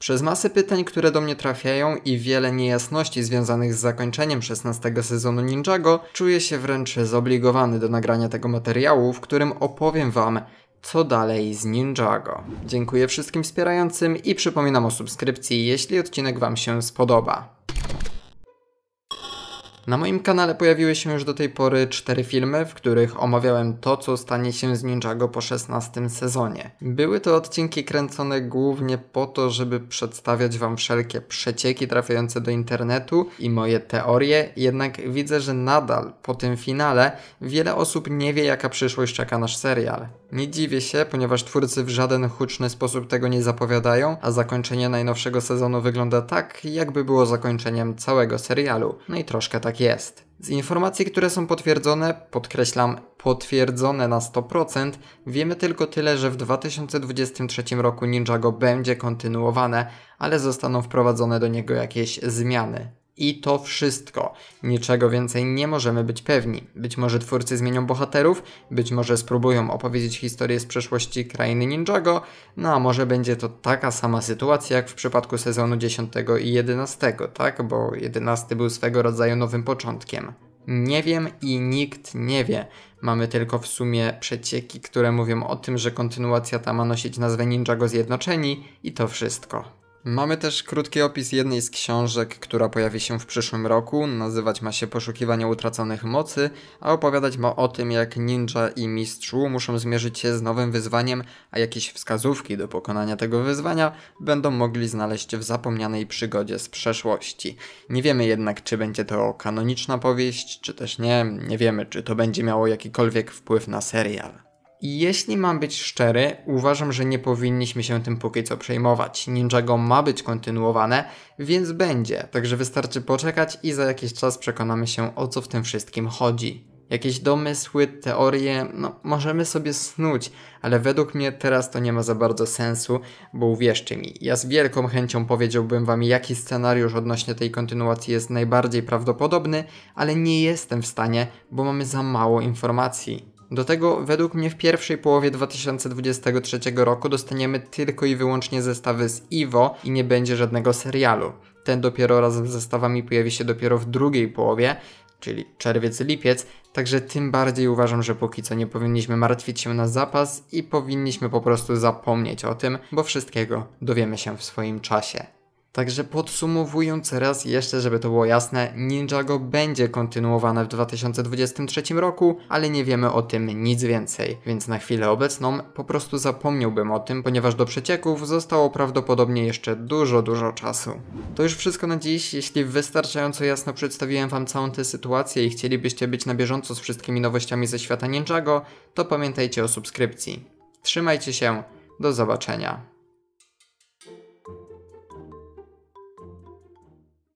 Przez masę pytań, które do mnie trafiają i wiele niejasności związanych z zakończeniem 16 sezonu Ninjago, czuję się wręcz zobligowany do nagrania tego materiału, w którym opowiem Wam, co dalej z Ninjago. Dziękuję wszystkim wspierającym i przypominam o subskrypcji, jeśli odcinek Wam się spodoba. Na moim kanale pojawiły się już do tej pory cztery filmy, w których omawiałem to, co stanie się z Ninjago po 16 sezonie. Były to odcinki kręcone głównie po to, żeby przedstawiać Wam wszelkie przecieki trafiające do internetu i moje teorie, jednak widzę, że nadal po tym finale wiele osób nie wie, jaka przyszłość czeka nasz serial. Nie dziwię się, ponieważ twórcy w żaden huczny sposób tego nie zapowiadają, a zakończenie najnowszego sezonu wygląda tak, jakby było zakończeniem całego serialu. No i troszkę tak jest. Z informacji, które są potwierdzone, podkreślam, potwierdzone na 100%, wiemy tylko tyle, że w 2023 roku Ninjago będzie kontynuowane, ale zostaną wprowadzone do niego jakieś zmiany. I to wszystko. Niczego więcej nie możemy być pewni. Być może twórcy zmienią bohaterów, być może spróbują opowiedzieć historię z przeszłości krainy Ninjago, no a może będzie to taka sama sytuacja jak w przypadku sezonu 10 i 11, tak? Bo 11 był swego rodzaju nowym początkiem. Nie wiem i nikt nie wie. Mamy tylko w sumie przecieki, które mówią o tym, że kontynuacja ta ma nosić nazwę Ninjago Zjednoczeni i to wszystko. Mamy też krótki opis jednej z książek, która pojawi się w przyszłym roku. Nazywać ma się Poszukiwanie utraconych mocy, a opowiadać ma o tym, jak ninja i mistrzu muszą zmierzyć się z nowym wyzwaniem, a jakieś wskazówki do pokonania tego wyzwania będą mogli znaleźć w zapomnianej przygodzie z przeszłości. Nie wiemy jednak, czy będzie to kanoniczna powieść, czy też nie. Nie wiemy, czy to będzie miało jakikolwiek wpływ na serial. Jeśli mam być szczery, uważam, że nie powinniśmy się tym póki co przejmować. Ninjago ma być kontynuowane, więc będzie, także wystarczy poczekać i za jakiś czas przekonamy się o co w tym wszystkim chodzi. Jakieś domysły, teorie, no możemy sobie snuć, ale według mnie teraz to nie ma za bardzo sensu, bo uwierzcie mi, ja z wielką chęcią powiedziałbym wam jaki scenariusz odnośnie tej kontynuacji jest najbardziej prawdopodobny, ale nie jestem w stanie, bo mamy za mało informacji. Do tego według mnie w pierwszej połowie 2023 roku dostaniemy tylko i wyłącznie zestawy z Iwo i nie będzie żadnego serialu. Ten dopiero razem z zestawami pojawi się dopiero w drugiej połowie, czyli czerwiec-lipiec, także tym bardziej uważam, że póki co nie powinniśmy martwić się na zapas i powinniśmy po prostu zapomnieć o tym, bo wszystkiego dowiemy się w swoim czasie. Także podsumowując raz jeszcze, żeby to było jasne, Ninjago będzie kontynuowane w 2023 roku, ale nie wiemy o tym nic więcej, więc na chwilę obecną po prostu zapomniałbym o tym, ponieważ do przecieków zostało prawdopodobnie jeszcze dużo, dużo czasu. To już wszystko na dziś, jeśli wystarczająco jasno przedstawiłem wam całą tę sytuację i chcielibyście być na bieżąco z wszystkimi nowościami ze świata Ninjago, to pamiętajcie o subskrypcji. Trzymajcie się, do zobaczenia.